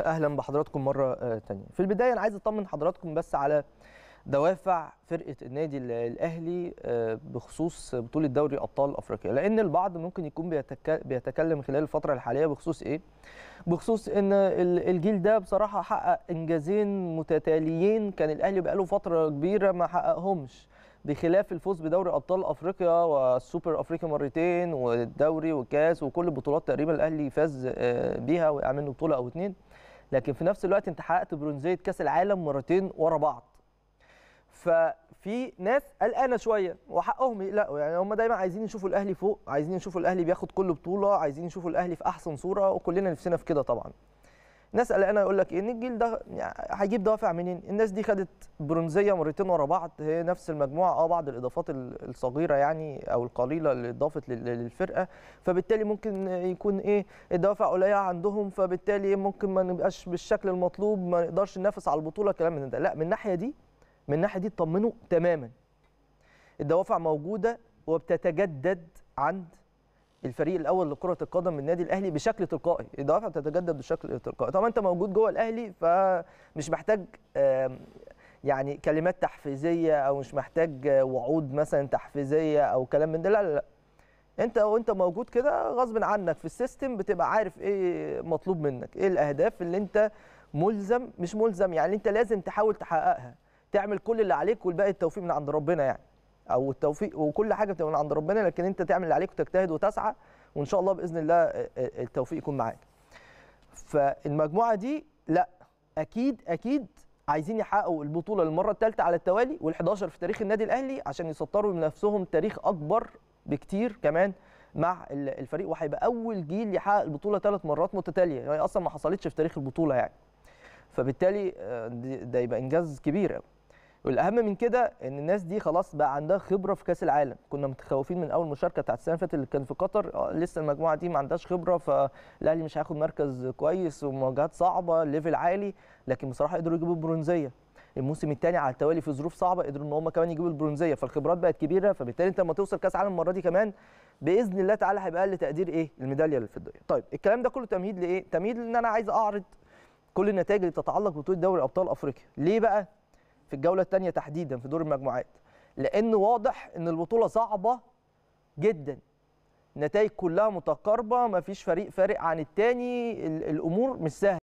اهلا بحضراتكم مره آه، تانية في البدايه انا عايز اطمن حضراتكم بس على دوافع فرقه النادي الاهلي آه، بخصوص بطوله دوري ابطال افريقيا لان البعض ممكن يكون بيتكلم خلال الفتره الحاليه بخصوص ايه بخصوص ان الجيل ده بصراحه حقق انجازين متتاليين كان الاهلي بقاله فتره كبيره ما حققهمش بخلاف الفوز بدوري ابطال افريقيا والسوبر افريقيا مرتين والدوري والكاس وكل البطولات تقريبا الاهلي فاز آه، بيها وقع منه بطوله او اتنين لكن في نفس الوقت انت حققت برونزيه كاس العالم مرتين ورا بعض ففي ناس قلقانه شويه وحقهم يقلقوا يعني هم دايما عايزين يشوفوا الاهلي فوق عايزين يشوفوا الاهلي بياخد كل بطوله عايزين يشوفوا الاهلي في احسن صوره وكلنا نفسنا في كده طبعا ناس قلقانه يقول لك إيه، ان الجيل ده هيجيب دوافع منين الناس دي خدت برونزيه مرتين ورا بعض هي نفس المجموعه اه بعض الاضافات الصغيره يعني او القليله اللي اضافت للفرقه فبالتالي ممكن يكون ايه الدوافع قليله عندهم فبالتالي ممكن ما نبقاش بالشكل المطلوب ما نقدرش ننافس على البطوله كلام من ده لا من الناحيه دي من الناحيه دي اطمنوا تماما الدوافع موجوده وبتتجدد عند الفريق الاول لكره القدم النادي الاهلي بشكل تلقائي الدوافع بتتجدد بشكل تلقائي طبعا انت موجود جوه الاهلي فمش محتاج يعني كلمات تحفيزيه او مش محتاج وعود مثلا تحفيزيه او كلام من ده لا لا, لا. انت وانت موجود كده غصب عنك في السيستم بتبقى عارف ايه مطلوب منك ايه الاهداف اللي انت ملزم مش ملزم يعني انت لازم تحاول تحققها تعمل كل اللي عليك والباقي التوفيق من عند ربنا يعني او التوفيق وكل حاجه بتبقى من عند ربنا لكن انت تعمل اللي عليك وتجتهد وتسعى وان شاء الله باذن الله آه، آه، التوفيق يكون معاك فالمجموعه دي لا اكيد اكيد عايزين يحققوا البطوله للمره الثالثه على التوالي وال11 في تاريخ النادي الاهلي عشان يسطروا لنفسهم تاريخ اكبر بكتير كمان مع الفريق وهيبقى اول جيل يحقق البطوله ثلاث مرات متتاليه يعني اصلا ما حصلتش في تاريخ البطوله يعني فبالتالي آه، ده يبقى انجاز كبير قوي يعني. والاهم من كده ان الناس دي خلاص بقى عندها خبره في كاس العالم كنا متخوفين من اول مشاركه بتاعت السنه اللي فاتت اللي كان في قطر آه، لسه المجموعه دي ما عندهاش خبره فالاهلي مش هياخد مركز كويس ومواجهات صعبه ليفل عالي لكن بصراحه قدروا يجيبوا برونزيه الموسم الثاني على التوالي في ظروف صعبه قدروا ان هم كمان يجيبوا البرونزيه فالخبرات بقت كبيره فبالتالي انت لما توصل كاس عالم المره دي كمان باذن الله تعالى هيبقى اقل تقدير ايه الميداليه الفضيه طيب الكلام ده كله تمهيد لايه تمهيد ان انا عايز اعرض كل النتائج اللي تتعلق بطوله دوري ابطال افريقيا ليه بقى في الجوله الثانيه تحديدا في دور المجموعات لان واضح ان البطوله صعبه جدا النتائج كلها متقاربه مفيش فريق فارق عن التاني الامور مش سهله